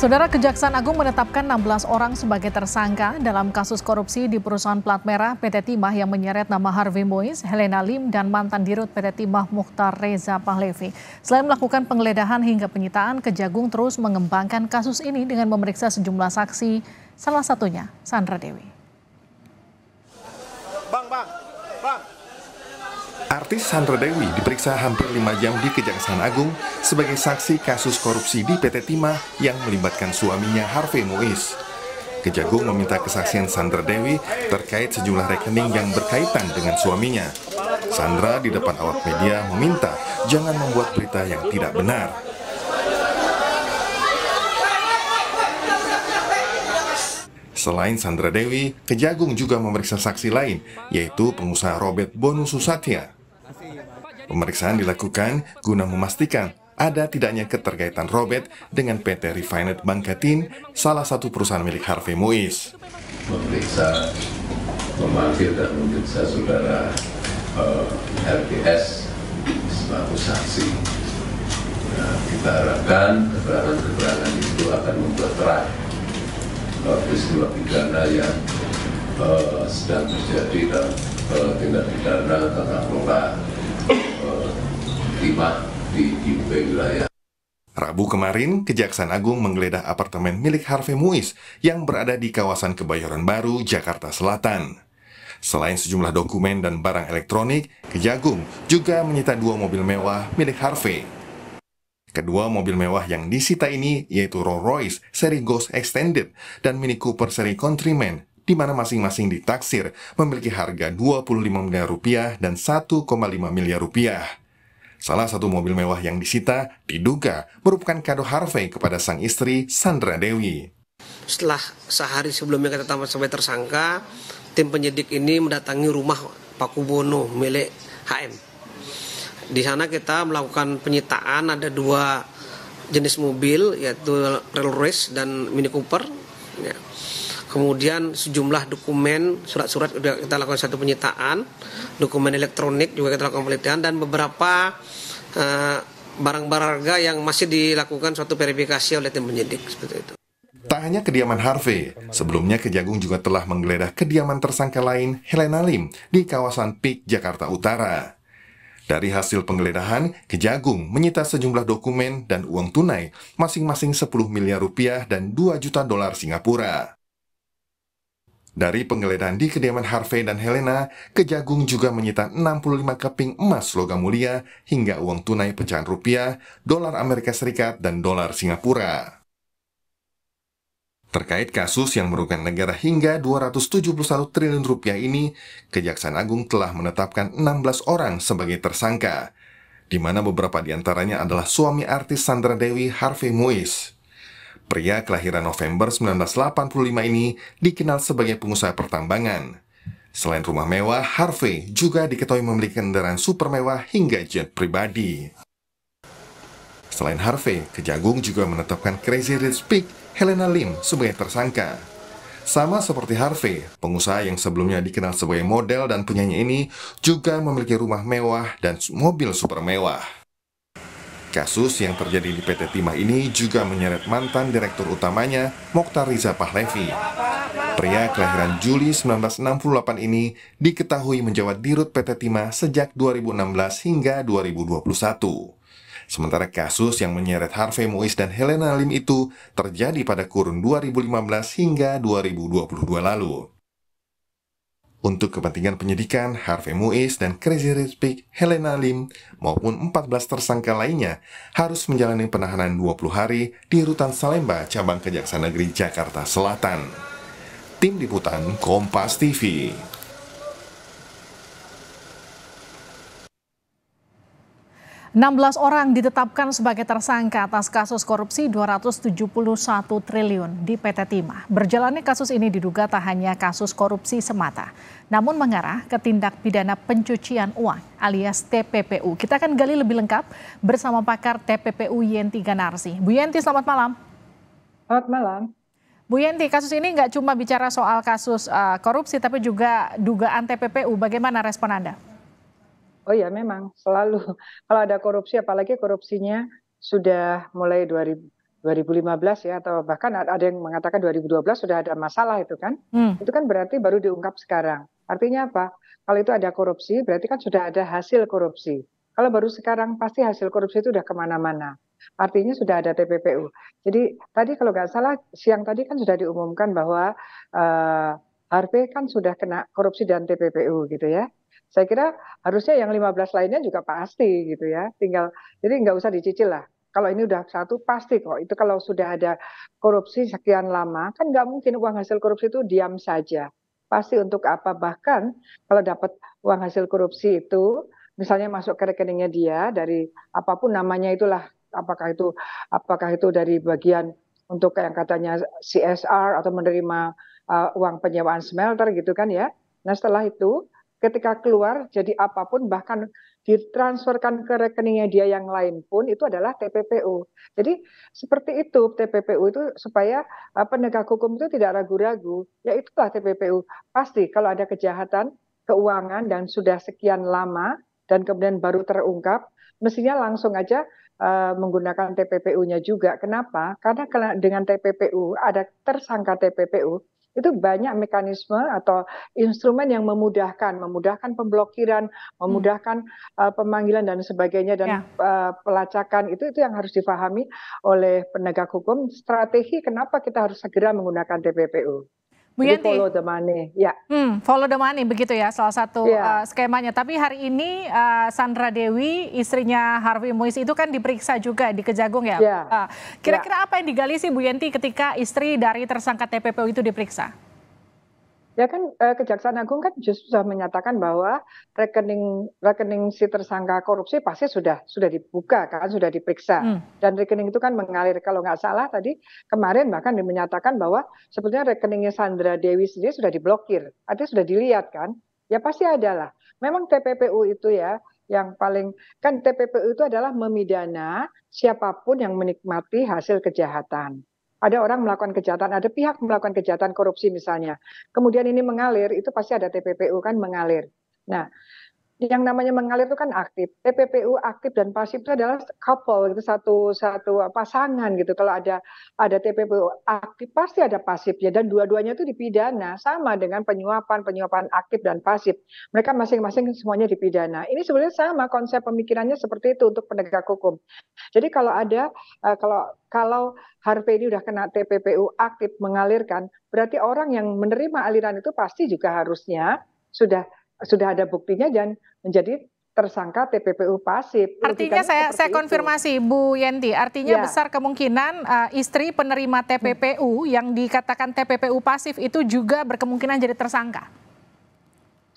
Saudara Kejaksaan Agung menetapkan 16 orang sebagai tersangka dalam kasus korupsi di perusahaan plat merah PT Timah yang menyeret nama Harvey Moise, Helena Lim, dan mantan dirut PT Timah Mukhtar Reza Pahlevi. Selain melakukan penggeledahan hingga penyitaan, Kejagung terus mengembangkan kasus ini dengan memeriksa sejumlah saksi, salah satunya Sandra Dewi. Artis Sandra Dewi diperiksa hampir 5 jam di Kejaksaan Agung sebagai saksi kasus korupsi di PT Timah yang melibatkan suaminya Harvey Muiz. Kejagung meminta kesaksian Sandra Dewi terkait sejumlah rekening yang berkaitan dengan suaminya. Sandra di depan awak media meminta jangan membuat berita yang tidak benar. Selain Sandra Dewi, Kejagung juga memeriksa saksi lain, yaitu pengusaha Robert Bonus Susatya. Pemeriksaan dilakukan guna memastikan ada tidaknya keterkaitan Robert dengan PT Refined Bangkatin, salah satu perusahaan milik Harvey Muiz. Memeriksa, memanggil dan memeriksa saudara uh, eh, RPS sebagai saksi. Nah, kita harapkan keterangan-keterangan itu akan membuat terang uh, peristiwa pidana yang uh, sedang terjadi dan uh, tindak pidana tentang kelola di IP wilayah. Rabu kemarin, Kejaksaan Agung menggeledah apartemen milik Harvey Muiz yang berada di kawasan Kebayoran Baru, Jakarta Selatan. Selain sejumlah dokumen dan barang elektronik, Kejagung juga menyita dua mobil mewah milik Harvey. Kedua mobil mewah yang disita ini yaitu Rolls Royce seri Ghost Extended dan Mini Cooper seri Countryman di mana masing-masing ditaksir memiliki harga 25 miliar rupiah dan 1,5 miliar rupiah. Salah satu mobil mewah yang disita diduga merupakan kado Harvey kepada sang istri Sandra Dewi. Setelah sehari sebelumnya kita tambah sebagai tersangka, tim penyidik ini mendatangi rumah Pakubono milik HM. Di sana kita melakukan penyitaan ada dua jenis mobil yaitu Rolls Royce dan Mini Cooper. Ya kemudian sejumlah dokumen surat-surat sudah kita lakukan satu penyitaan dokumen elektronik juga kita lakukan penelitian dan beberapa eh, barang-barang harga yang masih dilakukan suatu verifikasi oleh tim penyidik seperti itu. Tak hanya kediaman Harvey, sebelumnya Kejagung juga telah menggeledah kediaman tersangka lain, Helena Lim, di kawasan Pik, Jakarta Utara. Dari hasil penggeledahan, Kejagung menyita sejumlah dokumen dan uang tunai, masing-masing 10 miliar rupiah dan 2 juta dolar Singapura. Dari penggeledahan di kediaman Harvey dan Helena, Kejagung juga menyita 65 keping emas logam mulia hingga uang tunai pecahan rupiah, dolar Amerika Serikat, dan dolar Singapura terkait kasus yang merugikan negara hingga 271 triliun rupiah ini, Kejaksaan Agung telah menetapkan 16 orang sebagai tersangka, di mana beberapa diantaranya adalah suami artis Sandra Dewi Harvey Muiz. Pria kelahiran November 1985 ini dikenal sebagai pengusaha pertambangan. Selain rumah mewah, Harvey juga diketahui memiliki kendaraan super mewah hingga jet pribadi. Selain Harvey, Kejagung juga menetapkan Crazy Rich Pig Helena Lim sebagai tersangka. Sama seperti Harvey, pengusaha yang sebelumnya dikenal sebagai model dan penyanyi ini juga memiliki rumah mewah dan mobil super mewah. Kasus yang terjadi di PT Timah ini juga menyeret mantan direktur utamanya, Mokhtar Riza Pahlevi. Pria kelahiran Juli 1968 ini diketahui menjawat dirut PT Timah sejak 2016 hingga 2021. Sementara kasus yang menyeret Harvey Mois dan Helena Lim itu terjadi pada kurun 2015 hingga 2022 lalu. Untuk kepentingan penyidikan, Harvey Muiz dan Crazy Rich Pig, Helena Lim, maupun 14 tersangka lainnya harus menjalani penahanan 20 hari di Rutan Salemba, Cabang Kejaksaan Negeri Jakarta Selatan. Tim Liputan Kompas TV 16 orang ditetapkan sebagai tersangka atas kasus korupsi 271 triliun di PT Timah. Berjalannya kasus ini diduga tak hanya kasus korupsi semata, namun mengarah ke tindak pidana pencucian uang alias TPPU. Kita akan gali lebih lengkap bersama pakar TPPU Yenti Ganarsi. Bu Yenti, selamat malam. Selamat malam. Bu Yenti, kasus ini nggak cuma bicara soal kasus uh, korupsi, tapi juga dugaan TPPU. Bagaimana respon Anda? Oh ya memang selalu kalau ada korupsi apalagi korupsinya sudah mulai 2000, 2015 ya atau bahkan ada yang mengatakan 2012 sudah ada masalah itu kan. Hmm. Itu kan berarti baru diungkap sekarang. Artinya apa? Kalau itu ada korupsi berarti kan sudah ada hasil korupsi. Kalau baru sekarang pasti hasil korupsi itu sudah kemana-mana. Artinya sudah ada TPPU. Jadi tadi kalau nggak salah siang tadi kan sudah diumumkan bahwa uh, eh, Harvey kan sudah kena korupsi dan TPPU gitu ya saya kira harusnya yang 15 lainnya juga pasti gitu ya. Tinggal jadi nggak usah dicicil lah. Kalau ini udah satu pasti kok. Itu kalau sudah ada korupsi sekian lama kan nggak mungkin uang hasil korupsi itu diam saja. Pasti untuk apa? Bahkan kalau dapat uang hasil korupsi itu misalnya masuk ke rekeningnya dia dari apapun namanya itulah apakah itu apakah itu dari bagian untuk yang katanya CSR atau menerima uh, uang penyewaan smelter gitu kan ya. Nah setelah itu ketika keluar jadi apapun bahkan ditransferkan ke rekeningnya dia yang lain pun itu adalah TPPU. Jadi seperti itu TPPU itu supaya eh, penegak hukum itu tidak ragu-ragu. Ya itulah TPPU. Pasti kalau ada kejahatan keuangan dan sudah sekian lama dan kemudian baru terungkap, mestinya langsung aja uh, menggunakan TPPU-nya juga. Kenapa? Karena dengan TPPU ada tersangka TPPU itu banyak mekanisme atau instrumen yang memudahkan, memudahkan pemblokiran, memudahkan uh, pemanggilan dan sebagainya dan ya. uh, pelacakan itu itu yang harus difahami oleh penegak hukum strategi kenapa kita harus segera menggunakan TPPU. Bu Jadi follow the money, ya. Hmm, follow the money begitu ya salah satu ya. Uh, skemanya. Tapi hari ini uh, Sandra Dewi, istrinya Harvey Mois itu kan diperiksa juga di Kejagung ya. ya. Eh, kira-kira ya. uh, apa yang digali sih Bu Yanti ketika istri dari tersangka TPPU itu diperiksa? ya kan eh, Kejaksaan Agung kan justru sudah menyatakan bahwa rekening rekening si tersangka korupsi pasti sudah sudah dibuka kan sudah diperiksa hmm. dan rekening itu kan mengalir kalau nggak salah tadi kemarin bahkan menyatakan bahwa sebetulnya rekeningnya Sandra Dewi sendiri sudah diblokir artinya sudah dilihat kan ya pasti ada lah memang TPPU itu ya yang paling kan TPPU itu adalah memidana siapapun yang menikmati hasil kejahatan ada orang melakukan kejahatan, ada pihak melakukan kejahatan korupsi misalnya. Kemudian ini mengalir, itu pasti ada TPPU kan mengalir. Nah, yang namanya mengalir itu kan aktif. TPPU aktif dan pasif itu adalah couple gitu satu satu eh, pasangan gitu. Kalau ada ada TPPU aktif pasti ada pasif ya dan dua-duanya itu dipidana sama dengan penyuapan penyuapan aktif dan pasif. Mereka masing-masing semuanya dipidana. Ini sebenarnya sama konsep pemikirannya seperti itu untuk penegak hukum. Jadi kalau ada eh, kalau kalau Harvey ini udah kena TPPU aktif mengalirkan, berarti orang yang menerima aliran itu pasti juga harusnya sudah sudah ada buktinya dan menjadi tersangka TPPU pasif. Artinya saya saya konfirmasi itu. Bu Yenti, artinya ya. besar kemungkinan uh, istri penerima TPPU hmm. yang dikatakan TPPU pasif itu juga berkemungkinan jadi tersangka.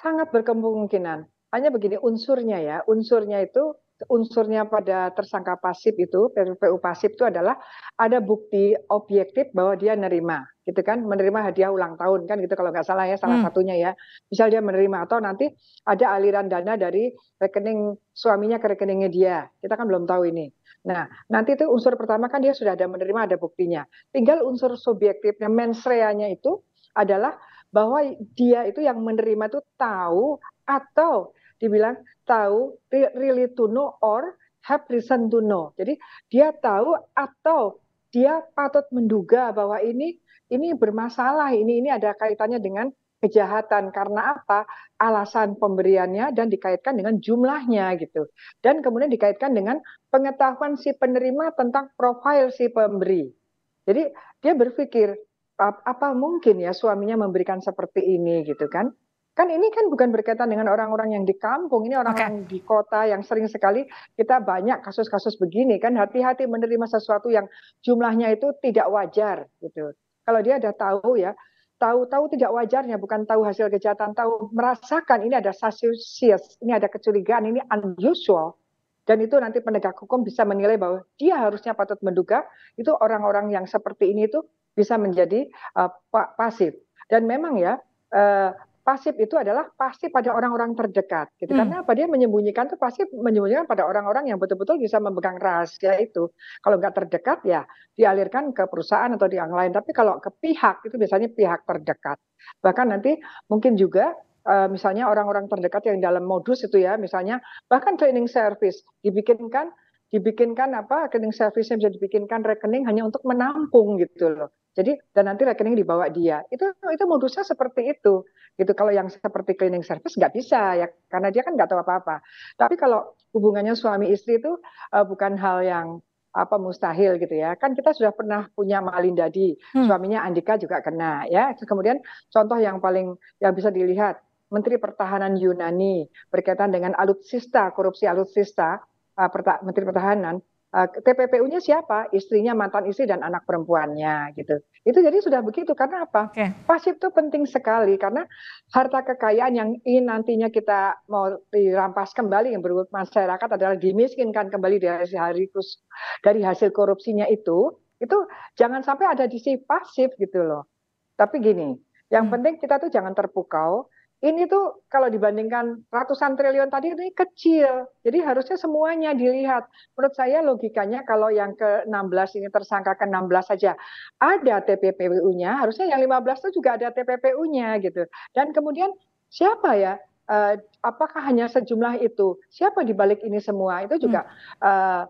Sangat berkemungkinan. Hanya begini unsurnya ya, unsurnya itu unsurnya pada tersangka pasif itu TPPU pasif itu adalah ada bukti objektif bahwa dia nerima gitu kan menerima hadiah ulang tahun kan gitu kalau nggak salah ya salah hmm. satunya ya misal dia menerima atau nanti ada aliran dana dari rekening suaminya ke rekeningnya dia kita kan belum tahu ini nah nanti itu unsur pertama kan dia sudah ada menerima ada buktinya tinggal unsur subjektifnya mensreanya itu adalah bahwa dia itu yang menerima itu tahu atau dibilang tahu really to know or have reason to know jadi dia tahu atau dia patut menduga bahwa ini ini bermasalah ini ini ada kaitannya dengan kejahatan karena apa alasan pemberiannya dan dikaitkan dengan jumlahnya gitu dan kemudian dikaitkan dengan pengetahuan si penerima tentang profil si pemberi jadi dia berpikir apa mungkin ya suaminya memberikan seperti ini gitu kan kan ini kan bukan berkaitan dengan orang-orang yang di kampung ini orang-orang okay. di kota yang sering sekali kita banyak kasus-kasus begini kan hati-hati menerima sesuatu yang jumlahnya itu tidak wajar gitu kalau dia ada tahu ya, tahu-tahu tidak wajarnya, bukan tahu hasil kejahatan, tahu merasakan ini ada suspicious, ini ada kecurigaan, ini unusual. Dan itu nanti penegak hukum bisa menilai bahwa dia harusnya patut menduga itu orang-orang yang seperti ini itu bisa menjadi uh, pasif. Dan memang ya uh, pasif itu adalah pasif pada orang-orang terdekat gitu. Hmm. Karena apa dia menyembunyikan itu pasif menyembunyikan pada orang-orang yang betul-betul bisa memegang rahasia itu. Kalau nggak terdekat ya dialirkan ke perusahaan atau di yang lain. Tapi kalau ke pihak itu biasanya pihak terdekat. Bahkan nanti mungkin juga uh, misalnya orang-orang terdekat yang dalam modus itu ya, misalnya bahkan training service dibikinkan dibikinkan apa rekening servisnya bisa dibikinkan rekening hanya untuk menampung gitu loh. Jadi dan nanti rekening dibawa dia. Itu itu modusnya seperti itu. Gitu kalau yang seperti cleaning service nggak bisa ya karena dia kan nggak tahu apa-apa. Tapi kalau hubungannya suami istri itu uh, bukan hal yang apa mustahil gitu ya. Kan kita sudah pernah punya Malinda di hmm. suaminya Andika juga kena ya. kemudian contoh yang paling yang bisa dilihat Menteri Pertahanan Yunani berkaitan dengan alutsista, korupsi alutsista uh, Menteri Pertahanan, uh, eh, TPPU-nya siapa? Istrinya, mantan istri dan anak perempuannya gitu. Itu jadi sudah begitu karena apa? Okay. Pasif itu penting sekali karena harta kekayaan yang ini nantinya kita mau dirampas kembali yang berbuat masyarakat adalah dimiskinkan kembali dari hari dari hasil korupsinya itu, itu jangan sampai ada di sisi pasif gitu loh. Tapi gini, yang hmm. penting kita tuh jangan terpukau ini tuh kalau dibandingkan ratusan triliun tadi ini kecil. Jadi harusnya semuanya dilihat. Menurut saya logikanya kalau yang ke-16 ini tersangka ke-16 saja ada TPPU-nya, harusnya yang 15 itu juga ada TPPU-nya gitu. Dan kemudian siapa ya uh, apakah hanya sejumlah itu? Siapa di balik ini semua? Itu juga hmm. uh,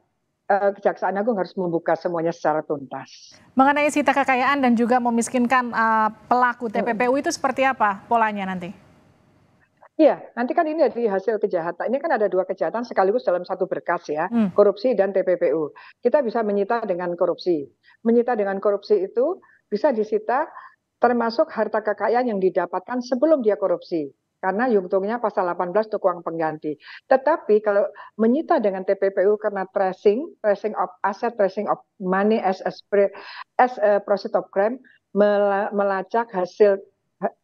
Kejaksaan Agung harus membuka semuanya secara tuntas. Mengenai sita kekayaan dan juga memiskinkan uh, pelaku TPPU itu seperti apa polanya nanti? Iya, nanti kan ini dari hasil kejahatan. Ini kan ada dua kejahatan sekaligus dalam satu berkas ya, hmm. korupsi dan TPPU. Kita bisa menyita dengan korupsi. Menyita dengan korupsi itu bisa disita termasuk harta kekayaan yang didapatkan sebelum dia korupsi. Karena untungnya pasal 18 itu uang pengganti. Tetapi kalau menyita dengan TPPU karena tracing, tracing of asset, tracing of money as, a, as, as a proceed of crime, melacak hasil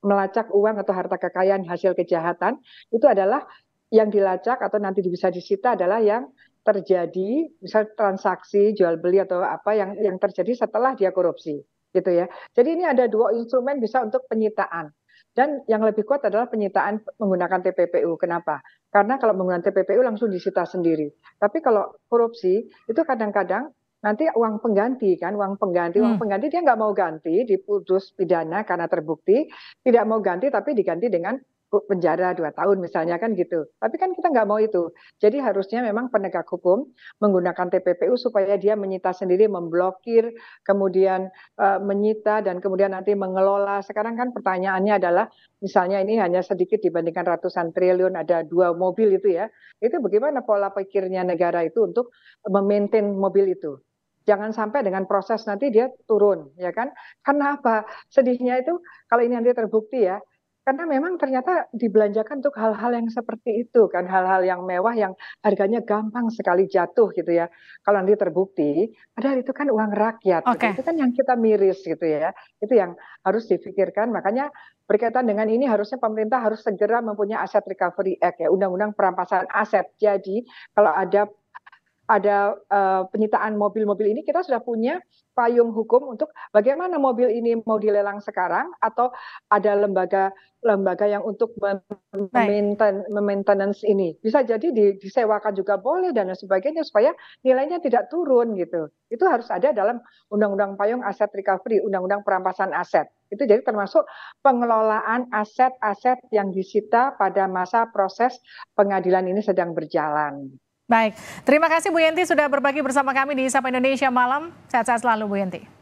melacak uang atau harta kekayaan hasil kejahatan itu adalah yang dilacak atau nanti bisa disita adalah yang terjadi misal transaksi jual beli atau apa yang yang terjadi setelah dia korupsi gitu ya. Jadi ini ada dua instrumen bisa untuk penyitaan dan yang lebih kuat adalah penyitaan menggunakan TPPU. Kenapa? Karena kalau menggunakan TPPU langsung disita sendiri. Tapi kalau korupsi itu kadang-kadang nanti uang pengganti kan uang pengganti hmm. uang pengganti dia nggak mau ganti diputus pidana karena terbukti tidak mau ganti tapi diganti dengan penjara dua tahun misalnya kan gitu tapi kan kita nggak mau itu jadi harusnya memang penegak hukum menggunakan TPPU supaya dia menyita sendiri memblokir kemudian uh, menyita dan kemudian nanti mengelola sekarang kan pertanyaannya adalah misalnya ini hanya sedikit dibandingkan ratusan triliun ada dua mobil itu ya itu bagaimana pola pikirnya negara itu untuk memaintain mobil itu Jangan sampai dengan proses nanti dia turun, ya kan? Karena apa? Sedihnya itu kalau ini nanti terbukti ya, karena memang ternyata dibelanjakan untuk hal-hal yang seperti itu kan hal-hal yang mewah yang harganya gampang sekali jatuh gitu ya kalau nanti terbukti padahal itu kan uang rakyat okay. gitu. itu kan yang kita miris gitu ya itu yang harus difikirkan makanya berkaitan dengan ini harusnya pemerintah harus segera mempunyai aset recovery act ya undang-undang perampasan aset jadi kalau ada ada uh, penyitaan mobil-mobil ini kita sudah punya payung hukum untuk bagaimana mobil ini mau dilelang sekarang atau ada lembaga lembaga yang untuk memainten maintenance ini bisa jadi di, disewakan juga boleh dan sebagainya supaya nilainya tidak turun gitu itu harus ada dalam undang-undang payung aset recovery undang-undang perampasan aset itu jadi termasuk pengelolaan aset-aset yang disita pada masa proses pengadilan ini sedang berjalan Baik, terima kasih Bu Yenti sudah berbagi bersama kami di Sapa Indonesia Malam. Sehat-sehat selalu Bu Yenti.